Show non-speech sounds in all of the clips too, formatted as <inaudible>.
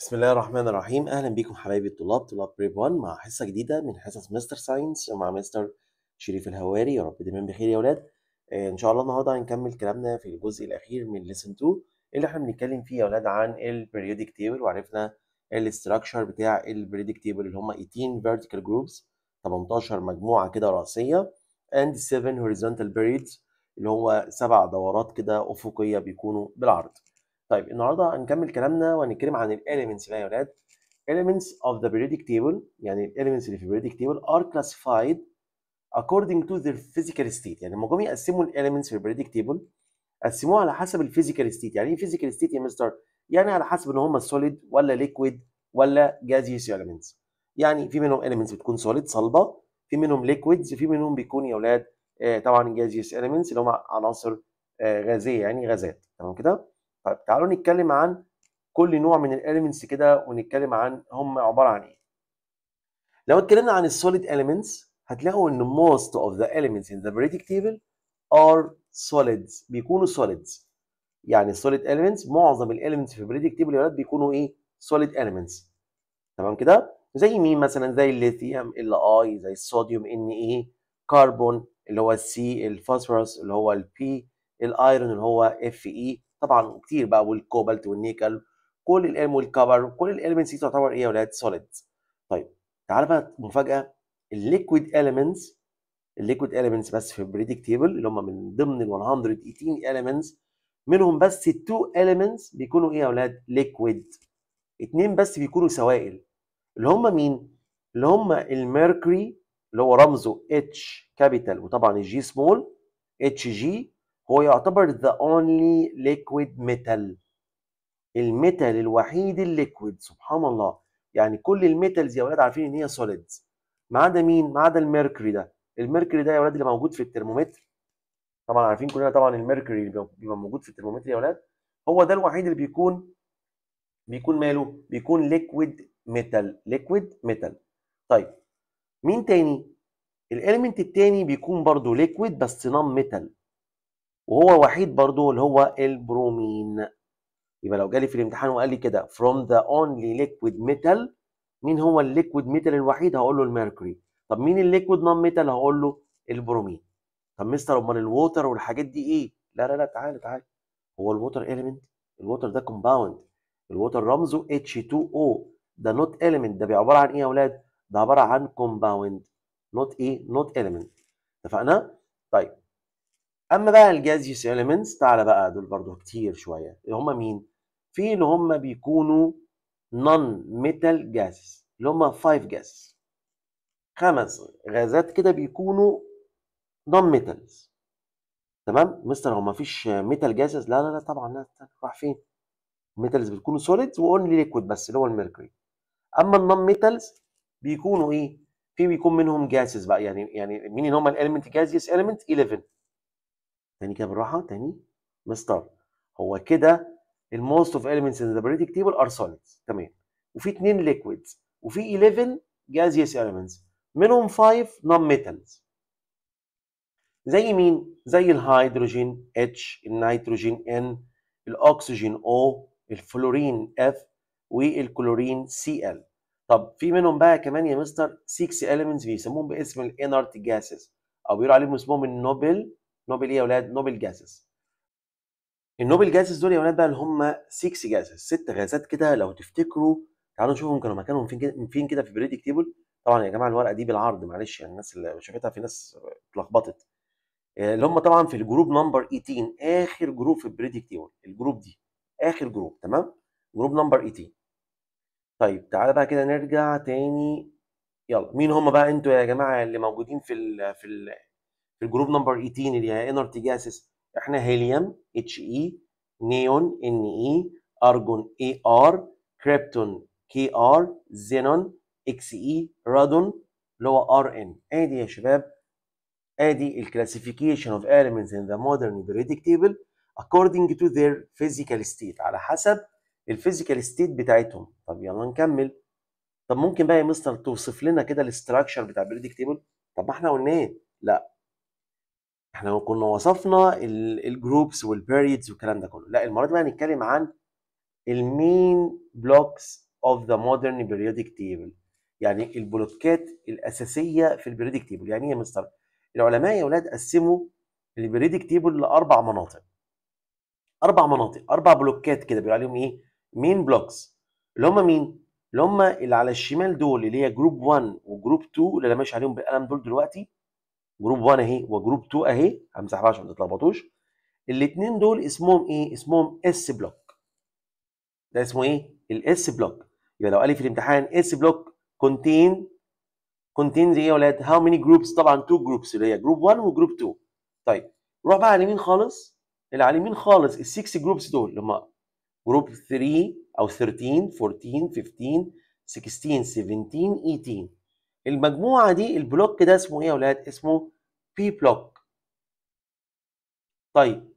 بسم الله الرحمن الرحيم اهلا بيكم حبايبي الطلاب طلاب بريب 1 مع حصه جديده من حصص مستر ساينس ومع مستر شريف الهواري يا رب دايما بخير يا اولاد آه ان شاء الله النهارده هنكمل كلامنا في الجزء الاخير من ليسن 2 اللي احنا بنتكلم فيه يا اولاد عن البريودك تيبل وعرفنا الاستراكشر بتاع البريودك تيبل اللي هم 18 فيرتيكال جروبس 18 مجموعه كده راسيه اند 7 هوريزونتال periods اللي هو سبع دورات كده افقيه بيكونوا بالعرض طيب النهارده هنكمل كلامنا وهنتكلم عن الاليمنتس بقى يا ولاد elements of the periodic table يعني الاليمنتس اللي في periodic table are classified according to their physical state يعني لما جم يقسموا الاليمنتس في periodic table قسموها على حسب الفيزيكال ستيت يعني ايه فيزيكال ستيت يا مستر يعني على حسب ان هم سوليد ولا ليكويد ولا جازيوس اليمنتس يعني في منهم اليمنتس بتكون سوليد صلبه في منهم ليكويدز في منهم بيكون يا اولاد آه، طبعا جازيوس اليمنتس اللي هم عناصر آه، غازيه يعني غازات تمام كده طيب تعالوا نتكلم عن كل نوع من الاليمنتس كده ونتكلم عن هم عباره عن ايه لو اتكلمنا عن السوليد elements هتلاقوا ان most of the elements in the periodic table are solids بيكونوا solids يعني solid elements معظم الاليمنتس في البريدكت تيبل يا ولاد بيكونوا ايه solid elements تمام كده زي مين مثلا زي الليثيوم ال اي زي الصوديوم ان اي كربون اللي هو السي الفوسفورس اللي هو البي الايرون اللي هو اف اي طبعا كتير بقى والكوبالت والنيكل كل الالم والكبر كل الالمنتس دي تعتبر ايه يا ولاد سوليد طيب تعال بقى مفاجاه الليكويد اليمنتس الليكويد اليمنتس بس في البريدك تيبل اللي هم من ضمن ال 118 اليمنتس منهم بس 2 اليمنتس بيكونوا ايه يا ولاد ليكويد اتنين بس بيكونوا سوائل اللي هم مين اللي هم الميركوري اللي هو رمزه اتش كابيتال وطبعا الجي سمول اتش جي هو يعتبر the only liquid metal الميتال الوحيد الليكويد سبحان الله يعني كل الميتالز يا ولاد عارفين ان هي سوليدز ما عدا مين ما عدا الميركوري ده الميركوري ده يا ولاد اللي موجود في الترمومتر طبعا عارفين كلنا طبعا الميركوري اللي بيبقى موجود في الترمومتر يا ولاد هو ده الوحيد اللي بيكون بيكون ماله بيكون ليكويد ميتال ليكويد ميتال طيب مين تاني الاليمنت التاني بيكون برضه ليكويد بس نون ميتال وهو وحيد برضو اللي هو البرومين يبقى لو جالي في الامتحان وقال لي كده from the only liquid metal مين هو الليكويد ميتال الوحيد هقول له الميركوري طب مين الليكويد نون ميتال هقول له البرومين طب مستر امال الووتر والحاجات دي ايه لا لا لا تعالى تعالى هو الووتر اليمنت الووتر ده كومباوند الووتر رمزه H2O ده نوت اليمنت ده عباره عن ايه يا اولاد ده عباره عن كومباوند نوت ايه نوت اليمنت اتفقنا طيب اما بقى الجازيوس اليمنتس تعالى بقى دول برضو كتير شويه هما مين في اللي هما بيكونوا نون ميتال جاز اللي هما فايف جاز خمس غازات كده بيكونوا نون ميتالز تمام مستر هو مفيش ميتال جازز لا لا لا طبعا لا راح فين ميتالز بتكون سوليد واونلي ليكويد بس اللي هو الميركوري اما النون ميتالز بيكونوا ايه في بيكون منهم جازز بقى يعني يعني مين اللي هم الاليمنت جازيس اليمنت 11 تاني كده بالراحه تاني مستر هو كده الموست اوف elements in the periodic table are solids تمام وفي اتنين liquids وفي 11 gaseous elements منهم 5 non metals زي مين؟ زي الهيدروجين H النيتروجين N الاكسجين O الفلورين F والكلورين Cl طب في منهم بقى كمان يا مستر 6 elements بيسموهم باسم الانرت gases او بيقولوا عليهم اسمهم النوبل نوبل ايه يا اولاد نوبل جازز النوبل جازز دول يا اولاد بقى اللي هم 6 جازز ست غازات كده لو تفتكروا تعالوا نشوفهم كانوا مكانهم فين كده فين كده في بريدك تيبل طبعا يا جماعه الورقه دي بالعرض معلش يعني الناس اللي شافتها في ناس اتلخبطت آه، اللي هم طبعا في الجروب نمبر 18 اخر جروب في البريدك تيبل الجروب دي اخر جروب تمام جروب نمبر 18 طيب تعالى بقى كده نرجع تاني يلا مين هم بقى انتوا يا جماعه اللي موجودين في الـ في ال في الجروب نمبر 18 اللي هي انرتي جاسز احنا هيليوم اتش اي e، نيون ان اي e، ارجون اي ار كريبتون كي ار زينون اكس اي e، رادون اللي هو ار ان ادي يا شباب ادي الكلاسيفيكيشن اوف elements in the modern periodic تيبل according to their physical state على حسب الفيزيكال ستيت بتاعتهم طب يلا نكمل طب ممكن بقى يا مستر توصف لنا كده الاستراكشر بتاع البريدك تيبل طب ما احنا قلناه لا احنا كنا وصفنا الجروبس والبيريدز والكلام ده كله لا المره دي بقى هنتكلم عن المين بلوكس اوف ذا مودرن بيريودك تيبل يعني البلوكات الاساسيه في البيريودك تيبل يعني ايه يا مستر العلماء يا اولاد قسموا البيريودك تيبل لاربع مناطق اربع مناطق اربع بلوكات كده بيقول عليهم ايه مين بلوكس اللي هم مين اللي هم اللي على الشمال دول اللي هي جروب 1 وجروب 2 اللي انا ماشي عليهم بالقلم دول دلوقتي جروب 1 اهي وجروب 2 اهي همسح بقى عشان ما تتلخبطوش الاثنين دول اسمهم ايه؟ اسمهم اس بلوك ده اسمه ايه؟ الاس بلوك يبقى لو قال لي في الامتحان اس بلوك كونتين كونتين ايه يا ولاد؟ هاو ميني جروبس؟ طبعا تو جروبس اللي هي جروب 1 وجروب 2 طيب روح بقى على اليمين خالص اللي على اليمين خالص ال 6 جروبس دول اللي هم جروب 3 او 13 14 15 16 17 18 المجموعه دي البلوك ده اسمه ايه يا ولاد؟ اسمه بي بلوك طيب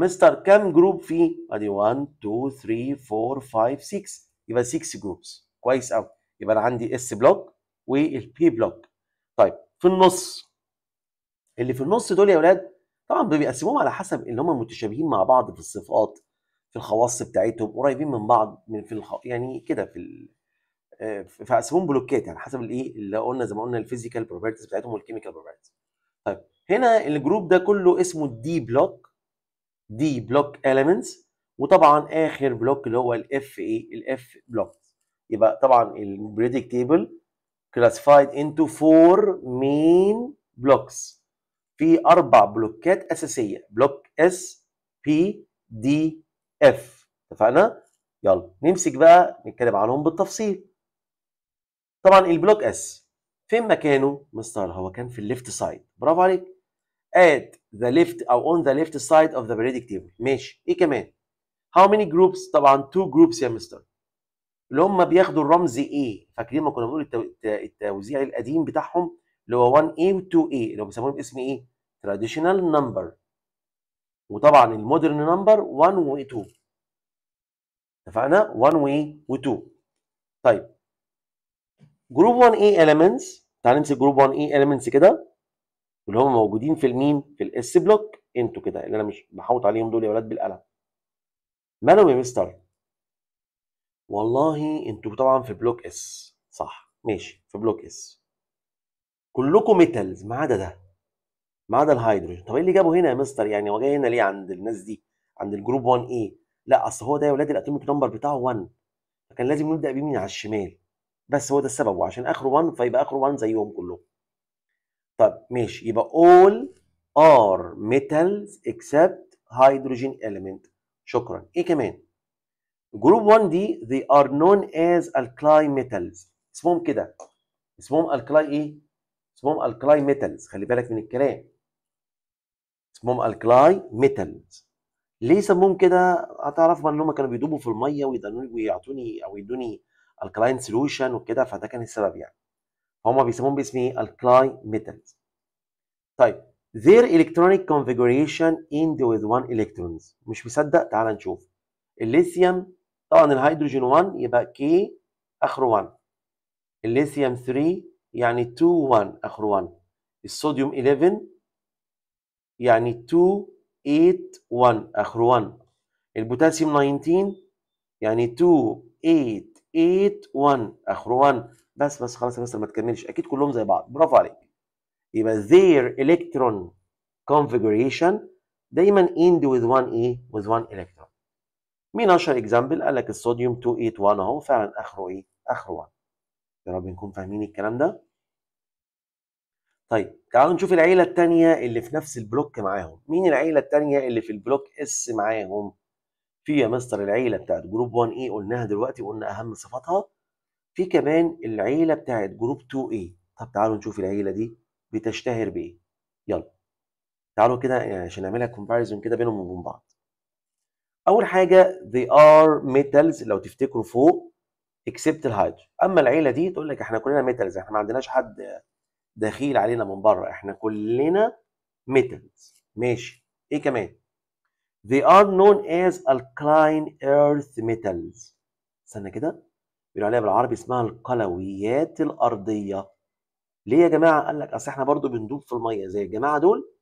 مستر كام جروب فيه ادي 1 2 3 4 5 6 يبقى 6 جروبس كويس قوي يبقى انا عندي اس بلوك والبي بلوك طيب في النص اللي في النص دول يا ولاد طبعا بيقسموهم على حسب اللي هم متشابهين مع بعض في الصفات في الخواص بتاعتهم قريبين من بعض من في الخ... يعني كده في ال... آه، فاسمهم بلوكات يعني حسب الايه اللي قلنا زي ما قلنا الفيزيكال بروبرتيز بتاعتهم والكيميكال بروبرتيز طيب هنا الجروب ده كله اسمه الدي بلوك دي بلوك اليمنتس وطبعا اخر بلوك اللي هو الاف ايه الاف بلوك يبقى طبعا تيبل كلاسيفايد انتو فور مين بلوكس في اربع بلوكات اساسيه بلوك اس بي دي اف اتفقنا يلا نمسك بقى نتكلم عنهم بالتفصيل طبعا البلوك اس فين مكانه مستر هو كان في الليفت سايد برافو عليك at the left او on the left side of the periodic table ماشي ايه كمان how many groups طبعا two groups يا مستر اللي هم بياخدوا الرمز A فاكرين ما كنا بنقول التوزيع القديم بتاعهم اللي هو 1A و 2A اللي هو بيسموهم باسم ايه traditional number وطبعا المودرن نمبر 1 و 2 اتفقنا 1 و 2 طيب جروب 1 اي elements تعال نمسك جروب 1 اي elements كده اللي هم موجودين في المين في الاس بلوك انتوا كده اللي انا مش بحوط عليهم دول يا ولاد بالقلم مالهم يا مستر والله انتوا طبعا في بلوك اس صح ماشي في بلوك اس كلكم ميتالز ما عدا ده ما عدا الهيدروجين طب ايه اللي جابه هنا يا مستر يعني هو جاي هنا ليه عند الناس دي عند الجروب 1 اي لا اصل هو ده يا ولاد الاتوميك نمبر بتاعه 1 فكان لازم نبدا بيه من على الشمال بس هو ده السبب وعشان اخر 1 فيبقى اخر 1 زيهم كلهم طب ماشي يبقى all are metals except hydrogen element شكرا ايه كمان جروب 1 دي they are known as alkali metals اسمهم كده اسمهم alkali ايه اسمهم alkali metals خلي بالك من الكلام اسمهم alkali metals ليه سموهم كده هتعرف ان هم كانوا بيدوبوا في الميه ويعطوني او يدوني الكلاين سولوشن وكده فده كان السبب يعني هما بيسموهم باسم ايه الكلاين ميتالز طيب their electronic configuration end with one electrons مش مصدق تعال نشوف الليثيوم طبعا الهيدروجين 1 يبقى K اخره 1 الليثيوم 3 يعني 2 1 اخره 1 الصوديوم 11 يعني 2 8 1 اخره 1 البوتاسيوم 19 يعني 2 8 81 اخره 1 بس بس خلاص يا مستر ما تكملش اكيد كلهم زي بعض برافو عليك يبقى their electron configuration دايما end with one ايه with one electron مين اشهر اكزامبل قال لك الصوديوم 281 اهو فعلا اخره ايه اخره 1 يا رب نكون فاهمين الكلام ده طيب تعالوا نشوف العيله الثانيه اللي في نفس البلوك معاهم مين العيله الثانيه اللي في البلوك اس معاهم في يا مستر العيله بتاعت جروب 1 اي قلناها دلوقتي قلنا اهم صفاتها في كمان العيله بتاعت جروب 2 اي طب تعالوا نشوف العيله دي بتشتهر بايه يلا تعالوا كده عشان نعملها كومباريزون كده بينهم وبين بعض اول حاجه they are metals لو تفتكروا فوق except الهيدروجين اما العيله دي تقول لك احنا كلنا ميتالز احنا ما عندناش حد دخيل علينا من بره احنا كلنا ميتالز ماشي ايه كمان They are known as alkaline earth metals. استنى كده بيقولوا عليها بالعربي اسمها القلويات الأرضية. ليه يا جماعة؟ قال لك أصل إحنا برضو بندوب في المية زي الجماعة دول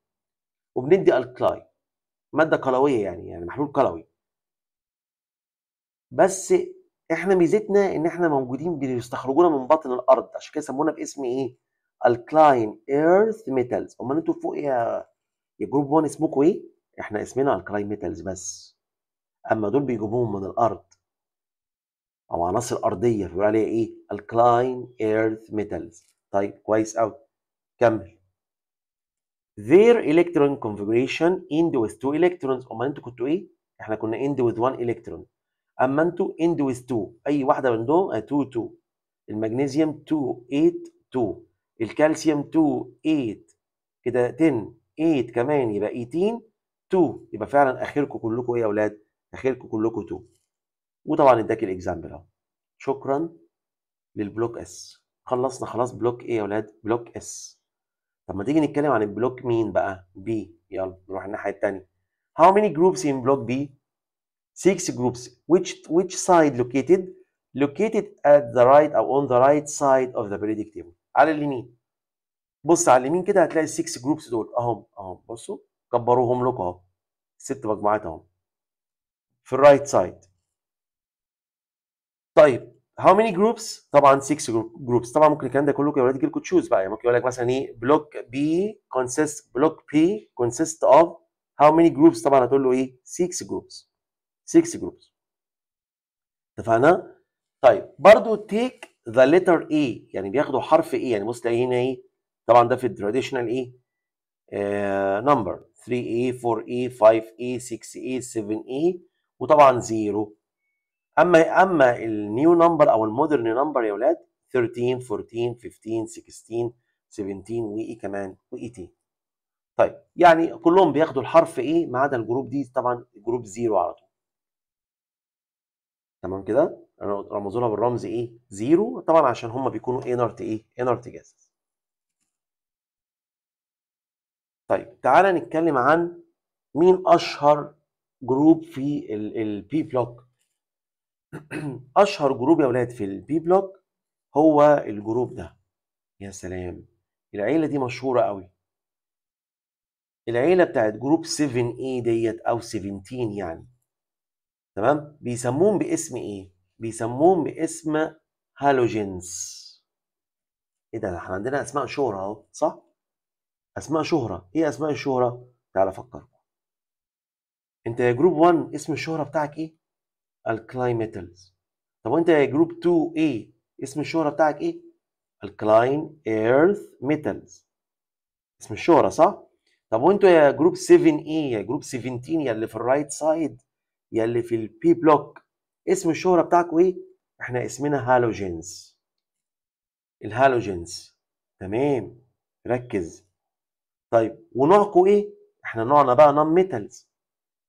وبندي الكلاي. مادة قلوية يعني يعني محلول قلوي. بس إحنا ميزتنا إن إحنا موجودين بيستخرجونا من بطن الأرض عشان كده سمونا باسم إيه؟ الكلاين ايرث ميتالز. أمال أنتوا فوق يا يا جروب 1 اسمكم إيه؟ احنا اسمنا الكلاي ميتالز بس اما دول بيجيبوهم من الارض او عناصر ارضيه فبيقول عليها ايه الكلاين ايرث ميتالز طيب كويس قوي كمل their electron configuration end with two electrons امال انتوا كنتوا ايه احنا كنا end with one electron اما انتوا end with two اي واحده من دول 2 آه، 2 المغنيسيوم 2 8 2 الكالسيوم 2 8 كده 10 8 كمان يبقى 18 2 يبقى فعلا اخركم كلكم ايه يا اولاد اخركم كلكم 2 وطبعا اداك الاكزامبل اهو شكرا للبلوك اس خلصنا خلاص بلوك ايه يا اولاد بلوك اس طب ما تيجي نتكلم عن البلوك مين بقى بي يلا نروح الناحيه الثانيه how many groups in بلوك بي 6 groups which which side located located at the right او on the right side of the periodic table على اليمين بص على اليمين كده هتلاقي 6 groups دول اهم اهم بصوا كبروهم لكم اهو ست مجموعات اهو في الرايت سايد طيب هاو ميني جروبس طبعا 6 جروبس طبعا ممكن الكلام ده كله يا ولاد يجي لكم تشوز بقى يعني ممكن يقول لك مثلا ايه بلوك بي كونسيست بلوك بي كونسيست اوف هاو ميني جروبس طبعا هتقول له ايه 6 جروبس 6 جروبس اتفقنا طيب برضو تيك ذا ليتر اي يعني بياخدوا حرف ايه يعني بص تلاقي هنا ايه طبعا ده في التراديشنال ايه نمبر آه، 3A 4A 5A 6A 7A وطبعا 0 اما اما النيو نمبر او المودرن نمبر يا ولاد 13 14 15 16 17 واي كمان واي تي e طيب يعني كلهم بياخدوا الحرف ايه ما عدا الجروب دي طبعا الجروب زيرو على طول تمام كده رمزوا لها بالرمز ايه زيرو طبعا عشان هم بيكونوا انرت ايه انرت جاسز طيب تعالى نتكلم عن مين اشهر جروب في البي بلوك <clears throat> اشهر جروب يا ولاد في البي بلوك هو الجروب ده يا سلام العيله دي مشهوره قوي العيله بتاعت جروب 7 اي ديت او 17 يعني تمام بيسموهم باسم ايه بيسموهم باسم هالوجينز ايه ده احنا عندنا اسماء شهرة اهو صح اسماء شهره ايه اسماء الشهره تعال افكر انت يا جروب 1 اسم الشهره بتاعك ايه الكلايميتلز ميتالز طب وانت يا جروب 2 ايه اسم الشهره بتاعك ايه الكلاين ايرث ميتالز اسم الشهره صح طب وانتوا يا جروب 7 ايه يا جروب 17 يا اللي في الرايت سايد يا اللي في البي بلوك اسم الشهره بتاعكوا ايه احنا اسمنا هالوجينز الهالوجينز تمام ركز طيب ونوعكم ايه؟ احنا نوعنا بقى نون ميتالز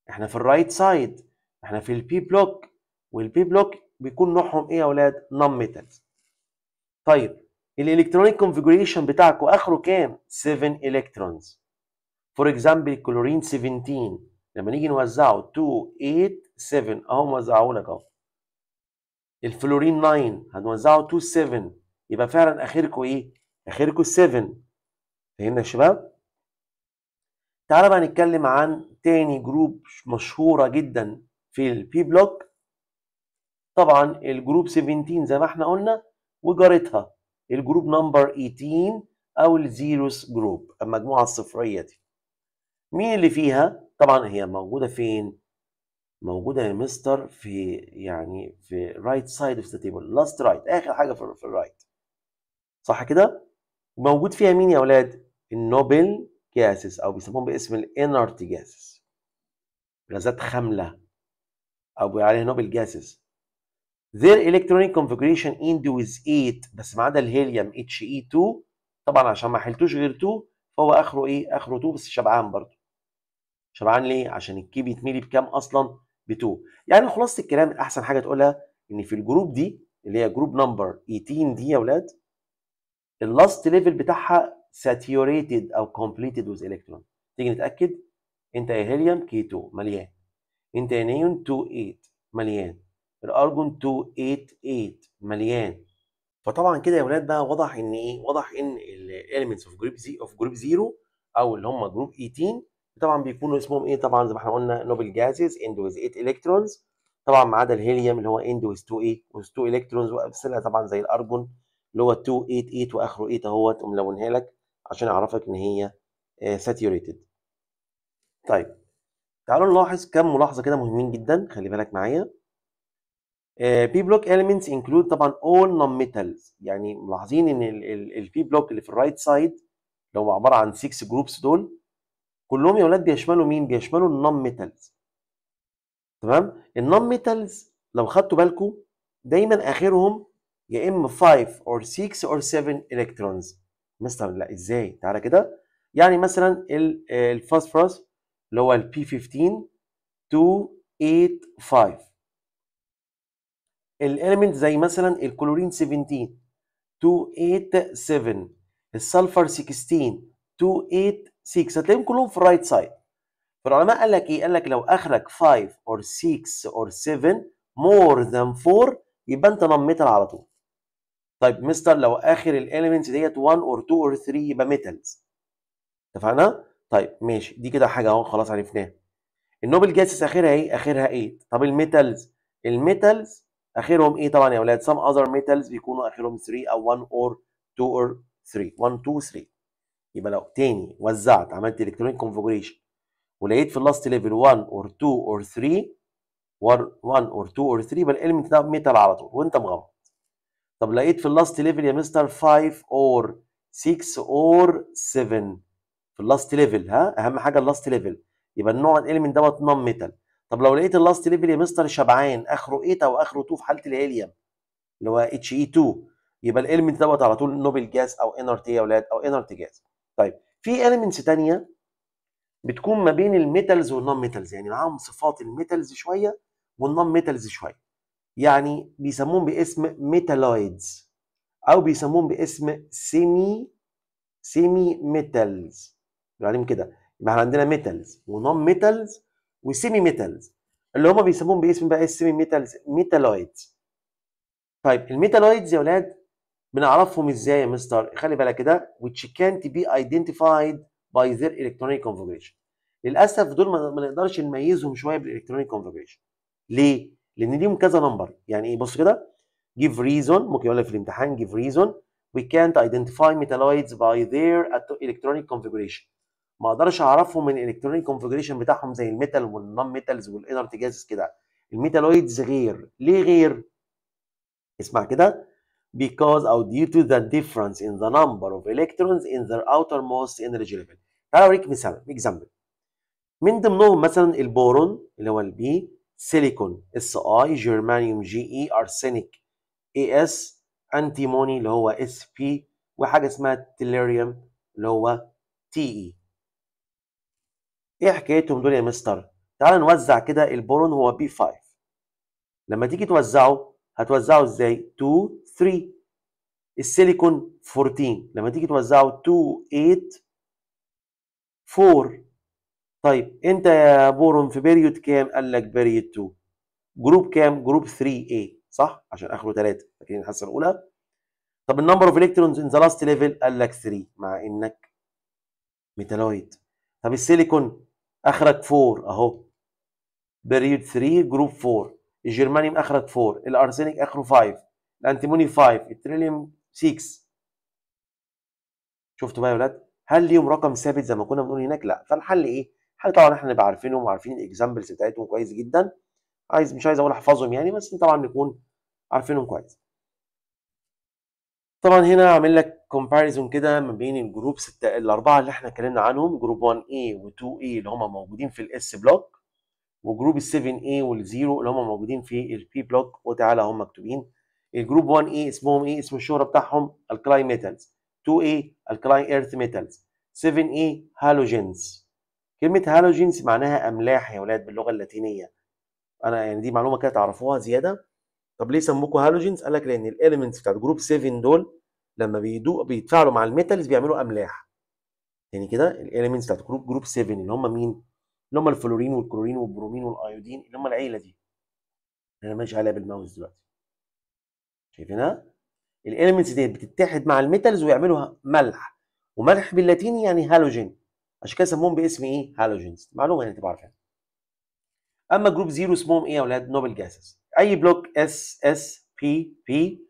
احنا في الرايت سايد احنا في البي بلوك والبي بلوك بيكون نوعهم ايه يا اولاد؟ نون ميتالز طيب الالكترونيك كونفجريشن بتاعكم اخره كام؟ 7 الكترونز فور اكزامبل الكلورين 17 لما نيجي نوزعه 2 8 7 اهو موزعه لك اهو الفلورين 9 هنوزعه 2 7 يبقى فعلا اخركم ايه؟ اخركم 7 فهمنا يا شباب؟ تعال بقى نتكلم عن تاني جروب مشهورة جدا في البي بلوك طبعا الجروب 17 زي ما احنا قلنا وجارتها الجروب نمبر 18 او الزيروس جروب المجموعة الصفرية دي مين اللي فيها طبعا هي موجودة فين موجودة يا مستر في يعني في رايت سايد اوف ذا تيبل لاست رايت اخر حاجة في الرايت right. صح كده موجود فيها مين يا اولاد النوبل جاسز او بيسموهم باسم الانرت جاسز غازات خامله او بيقول عليها نوبل جاسز their electronic configuration end with 8 بس ما عدا الهيليوم اتش اي 2 طبعا عشان ما حلتوش غير 2 فهو اخره ايه اخره 2 بس شبعان برضه شبعان ليه عشان الكي بيتميل بكام اصلا ب 2 يعني خلاصه الكلام احسن حاجه تقولها ان في الجروب دي اللي هي جروب نمبر 18 دي يا اولاد اللاست ليفل بتاعها saturated او completed with electron تيجي نتاكد انت يا هيليوم كي2 مليان انت يا نيون 28 مليان الارجون 288 مليان فطبعا كده يا ولاد بقى واضح ان ايه واضح ان الاليمنتس اوف جروب زي اوف جروب زيرو او اللي هم جروب 18 طبعا بيكونوا اسمهم ايه طبعا زي ما احنا قلنا نوبل جازز اند ويز 8 الكترونز طبعا ما عدا الهيليوم اللي هو اند ويز 2 8 ويز 2 الكترونز وامثله طبعا زي الارجون اللي هو 288 واخره 8 اهوت وملونها لك عشان اعرفك ان هي ساتيوريتد آه، طيب تعالوا نلاحظ كم ملاحظه كده مهمين جدا خلي بالك معايا بي بلوك اليمنتس انكلود طبعا all non-metals يعني ملاحظين ان البي بلوك اللي في الرايت سايد اللي هو عباره عن 6 جروبس دول كلهم يا اولاد بيشملوا مين؟ بيشملوا النون ميتالز تمام؟ النون ميتالز لو خدتوا بالكم دايما اخرهم يا اما 5 or 6 or 7 الكترونز مستر لا ازاي تعالى كده يعني مثلا آه، الفوسفورس اللي هو البي 15 285 الاليمنت زي مثلا الكلورين 17 287 السلفر 16 286 هتلاقيهم كلهم في الرايت سايد فالعلماء قال لك ايه؟ قال لك لو اخرك 5 or 6 or 7 more than 4 يبقى انت نميتها على طول طيب مستر لو اخر الاليمنتس ديت 1 اور 2 اور 3 يبقى ميتالز اتفقنا طيب ماشي دي كده حاجه اهو خلاص عرفناها النوبل جاسس اخرها ايه اخرها 8 إيه؟ طب الميتالز الميتالز اخرهم ايه طبعا يا اولاد سام اذر ميتالز بيكونوا اخرهم 3 او 1 or 2 or 3 1 2 3 يبقى لو تاني وزعت عملت الكترونيك كونفجريشن ولقيت في اللاست ليفل 1 or 2 or 3 1 or 2 or 3 يبقى الاليمنت ده ميتال على طول وانت مغمض طب لقيت في اللاست ليفل يا مستر 5 اور 6 اور 7 في اللاست ليفل ها اهم حاجه اللاست ليفل يبقى النوع الاليمنت دوت نون ميتال طب لو لقيت اللاست ليفل يا مستر شبعان اخره 8 إيه او اخره 2 في حاله الهيليوم اللي هو اتش اي 2 يبقى الاليمنت دوت على طول نوبل جاز او انرت تي يا اولاد او انرت تي جاز طيب في اليمنتس ثانيه بتكون ما بين الميتالز والنون ميتالز يعني معاهم صفات الميتالز شويه والنون ميتالز شويه يعني بيسموهم باسم ميتالويدز او بيسموهم باسم سيمي سيمي ميتالز يعني كده يبقى احنا عندنا ميتالز ونون ميتالز وسيمي ميتالز اللي هما بيسموهم باسم بقى السيمي ميتالز ميتالويدز طيب الميتالويدز يا ولاد بنعرفهم ازاي يا مستر خلي بالك كده which can't be identified by their electronic configuration للاسف دول ما نقدرش نميزهم شويه بالالكترونيك كونفيجريشن ليه لان ليهم كذا نمبر يعني ايه بص كده give reason ممكن يقول لك في الامتحان give reason we can't identify metalloids by their electronic configuration ما اقدرش اعرفهم من الالكترونيك كونفيجريشن بتاعهم زي الميتال والنون ميتالز والانرت جازز كده الميتالويدز غير ليه غير اسمع كده because او due to the difference in the number of electrons in their outermost energy level تعال اوريك مثال اكزامبل من ضمنهم مثلا البورون اللي هو البي سيليكون اس اي جيرمانيوم جي اي ارسينيك اي اس انتيموني اللي هو اس بي وحاجه اسمها تيليريوم اللي هو تي اي e. ايه حكايتهم دول يا مستر تعال نوزع كده البورون هو بي 5 لما تيجي توزعه هتوزعه ازاي 2 3 السيليكون 14 لما تيجي توزعه 2 8 4 طيب انت يا بورون في بيريود كام؟ قال لك بيريود 2 جروب كام؟ جروب 3 A صح؟ عشان اخره 3 فاكرين الحصه الاولى؟ طب النمبر اوف الكترونز ان ذا لاست ليفل قال لك 3 مع انك ميتالويد طب السيليكون اخرك 4 اهو بريود 3 جروب 4 الجرمانيوم اخرك 4 الارسينيك اخره 5 الانتيموني 5 التريليوم 6 شفتوا بقى يا ولاد هل ليهم رقم ثابت زي ما كنا بنقول هناك لا فالحل ايه حاجه طبعا احنا نبقى عارفينهم وعارفين الاكزامبلز بتاعتهم كويس جدا عايز مش عايز اقول احفظهم يعني بس طبعا نكون عارفينهم كويس طبعا هنا عامل لك كومباريزون كده ما بين الجروبس الاربعه اللي احنا اتكلمنا عنهم جروب 1A و2A اللي هم موجودين في الاس بلوك وجروب ال 7A وال 0 اللي هم موجودين في البي بلوك وتعالى هم مكتوبين الجروب 1A اسمهم ايه؟ اسم الشهره بتاعهم الكلاي ميتالز 2A الكلاي ايرث ميتالز 7A هالوجينز كلمة هالوجينز معناها أملاح يا ولاد باللغة اللاتينية أنا يعني دي معلومة كده تعرفوها زيادة طب ليه سموكوا هالوجينز؟ قال لك لأن الإليمنتس بتاعت جروب 7 دول لما بيدوق بيتفاعلوا مع الميتالز بيعملوا أملاح تاني يعني كده الإليمنتس بتاعت جروب جروب 7 اللي هم مين؟ اللي هم الفلورين والكلورين والبرومين والأيودين اللي هم العيلة دي أنا ماشي عليها بالماوس دلوقتي شايفينها؟ الإليمنتس ديت بتتحد مع الميتالز ويعملوا ملح وملح باللاتيني يعني هالوجين عشان كده سموهم باسم ايه هالوجينز معلومه يعني تبقى يعني. عارفها اما جروب زيرو اسمهم ايه يا اولاد نوبل جاسز اي بلوك اس اس بي بي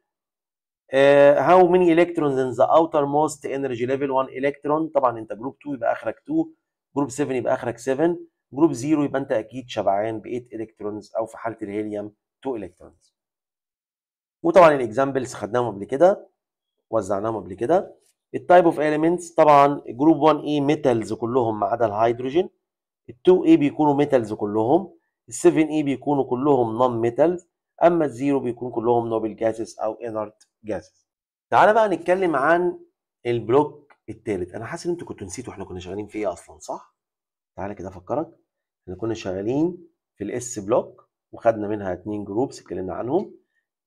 هاو ماني الكترونز ان ذا اوتر موست انرجي ليفل 1 الكترون طبعا انت جروب 2 يبقى اخرك 2 جروب 7 يبقى اخرك 7 جروب 0 يبقى انت اكيد شبعان ب 8 الكترونز او في حاله الهيليوم 2 الكترونز وطبعا الاكزامبلز خدناهم قبل كده وزعناهم قبل كده التايب اوف اليمنتس طبعا جروب 1 اي ميتالز كلهم ما عدا الهيدروجين ال 2 اي بيكونوا ميتالز كلهم ال 7 اي بيكونوا كلهم نون ميتالز اما الزيرو بيكون كلهم نوبل جازز او انرت جازز تعالى بقى نتكلم عن البلوك الثالث انا حاسس ان انتوا كنتوا نسيتوا احنا كنا شغالين في ايه اصلا صح تعالى كده افكرك احنا كنا شغالين في الاس بلوك وخدنا منها اتنين جروبس اتكلمنا عنهم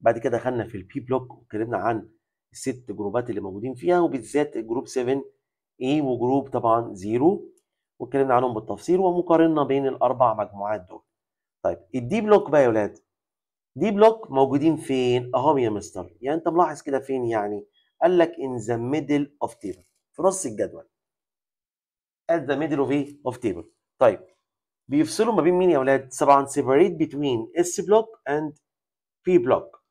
بعد كده خدنا في البي بلوك واتكلمنا عن الست جروبات اللي موجودين فيها وبالذات جروب 7 A وجروب طبعا 0 واتكلمنا عنهم بالتفصيل ومقارنا بين الاربع مجموعات دول طيب الدي بلوك بقى يا ولاد دي بلوك موجودين فين اهم يا مستر يعني انت ملاحظ كده فين يعني قال لك ان ذا ميدل اوف تيبل في نص الجدول at the middle of ايه table طيب بيفصلوا ما بين مين يا ولاد؟ طبعا سيبريت بتوين اس بلوك اند بي بلوك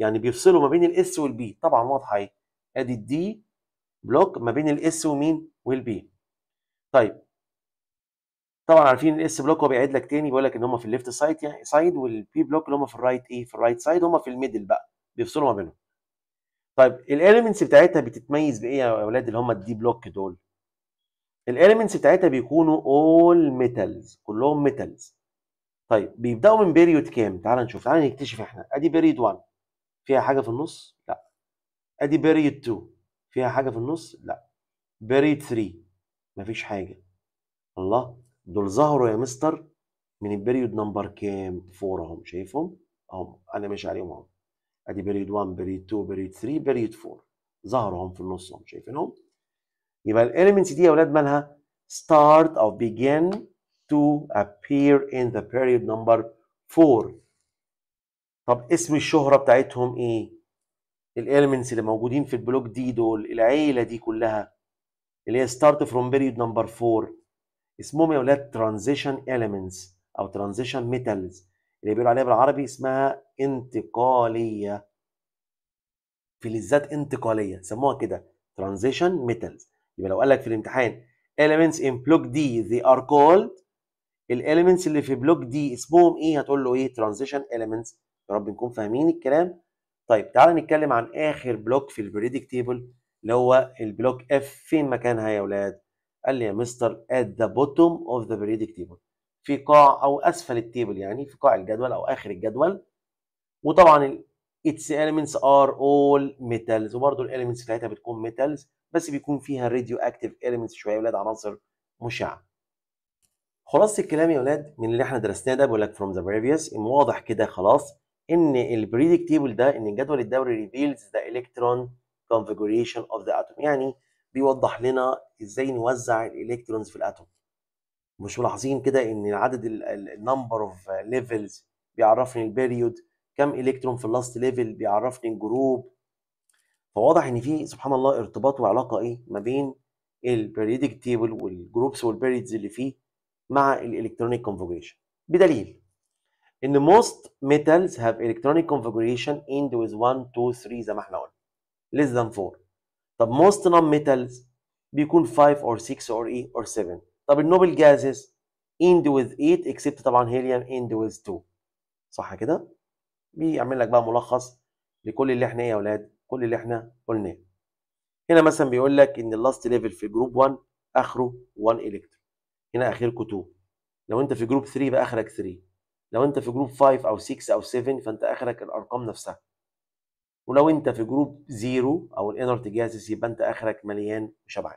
يعني بيفصلوا ما بين الاس والبي طبعا واضحه اهي ادي الدي بلوك ما بين الاس ومين والبي طيب طبعا عارفين الاس بلوك هو بيعيد لك تاني بيقول لك ان هم في الليفت سايد يعني سايد والبي بلوك اللي هم في الرايت ايه في الرايت سايد هم في الميدل بقى بيفصلوا ما بينهم طيب الاليمنتس بتاعتها بتتميز بايه يا اولاد اللي هم الدي بلوك دول الاليمنتس بتاعتها بيكونوا اول ميتالز كلهم ميتالز طيب بيبداوا من بيريود كام تعال نشوف تعال نكتشف احنا ادي بيريود 1 فيها حاجه في النص لا ادي بيريد 2 فيها حاجه في النص لا بيريد 3 مفيش حاجه الله دول ظهروا يا مستر من البيريود نمبر كام 4 اهم شايفهم اهم انا ماشي عليهم اهم ادي بيريد 1 بيريد 2 بيريد 3 بيريد 4 ظهروا هم في النص اهم شايفينهم يبقى الاليمنتس دي يا اولاد مالها start او begin to appear in the period number 4 طب اسم الشهرة بتاعتهم ايه الاليمنتس اللي موجودين في البلوك دي دول العيلة دي كلها اللي هي ستارت فروم بيريود نمبر 4 اسمهم يا ولاد ترانزيشن اليمنتس او ترانزيشن ميتالز اللي بيقولوا عليها بالعربي اسمها انتقاليه فلزات انتقاليه سموها كده ترانزيشن ميتالز يبقى لو قال لك في الامتحان elements in block D they are called الاليمنتس اللي في بلوك دي اسمهم ايه هتقول له ايه ترانزيشن elements يا رب نكون فاهمين الكلام طيب تعال نتكلم عن اخر بلوك في البريدك تيبل اللي هو البلوك اف فين مكانها يا اولاد قال لي يا مستر ات ذا بوتوم اوف ذا بريديك تيبل في قاع او اسفل التيبل يعني في قاع الجدول او اخر الجدول وطبعا اتس اليمنتس ار اول ميتالز وبرده الاليمنتس بتاعتها بتكون ميتالز بس بيكون فيها راديو اكتيف اليمنتس شويه يا ولاد عناصر مشعه خلاص الكلام يا ولاد من اللي احنا درسناه ده بقول لك فروم ذا بريفيوس واضح كده خلاص ان البريدك تيبل ده ان الجدول الدوري ريفيلز ذا الكترون كونفيجريشن اوف ذا اتوم يعني بيوضح لنا ازاي نوزع الالكترونز في الاتوم مش ملاحظين كده ان عدد النمبر اوف ليفلز بيعرفني البيريود كم الكترون في اللاست ليفل بيعرفني الجروب فواضح ان في سبحان الله ارتباط وعلاقه ايه ما بين البريودك تيبل والجروبس والبيريدز اللي فيه مع الالكترونيك كونفيجريشن بدليل ان most metals have electronic configuration end with 1 2 3 زي ما احنا قلنا less than 4 طب most non metals بيكون 5 or 6 or 8 or 7 طب النوبل جازز end with 8 except طبعا هيليوم end with 2 صح كده بيعمل لك بقى ملخص لكل اللي احنا ايه يا اولاد كل اللي احنا قلناه هنا مثلا بيقول لك ان اللاست ليفل في جروب 1 اخره 1 الكترون هنا اخركم 2 لو انت في جروب 3 يبقى اخرك 3 لو انت في جروب 5 او 6 او 7 فانت اخرك الارقام نفسها ولو انت في جروب 0 او الانرت جازس يبقى انت اخرك مليان وشبعان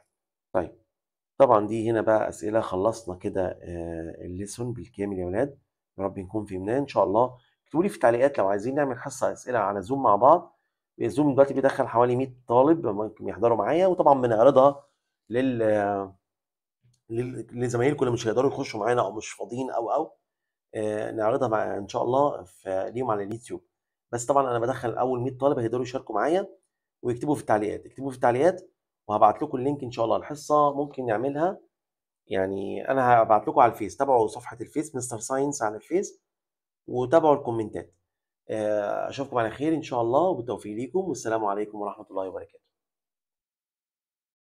طيب طبعا دي هنا بقى اسئله خلصنا كده آه، الليسون بالكامل يا ولاد يا رب نكون في منها ان شاء الله اكتبوا لي في التعليقات لو عايزين نعمل حصه اسئله على زوم مع بعض زوم دلوقتي بيدخل حوالي 100 طالب ممكن يحضروا معايا وطبعا بنعرضها آه، لل لزمايلكم اللي مش هيقدروا يخشوا معانا او مش فاضيين او او آه، نعرضها مع ان شاء الله في ليهم على اليوتيوب بس طبعا انا بدخل اول 100 طالب هيقدروا يشاركوا معايا ويكتبوا في التعليقات اكتبوا في التعليقات وهبعت لكم اللينك ان شاء الله الحصه ممكن نعملها يعني انا هبعت لكم على الفيس تابعوا صفحه الفيس مستر ساينس على الفيس وتابعوا الكومنتات آه، اشوفكم على خير ان شاء الله وبالتوفيق ليكم والسلام عليكم ورحمه الله وبركاته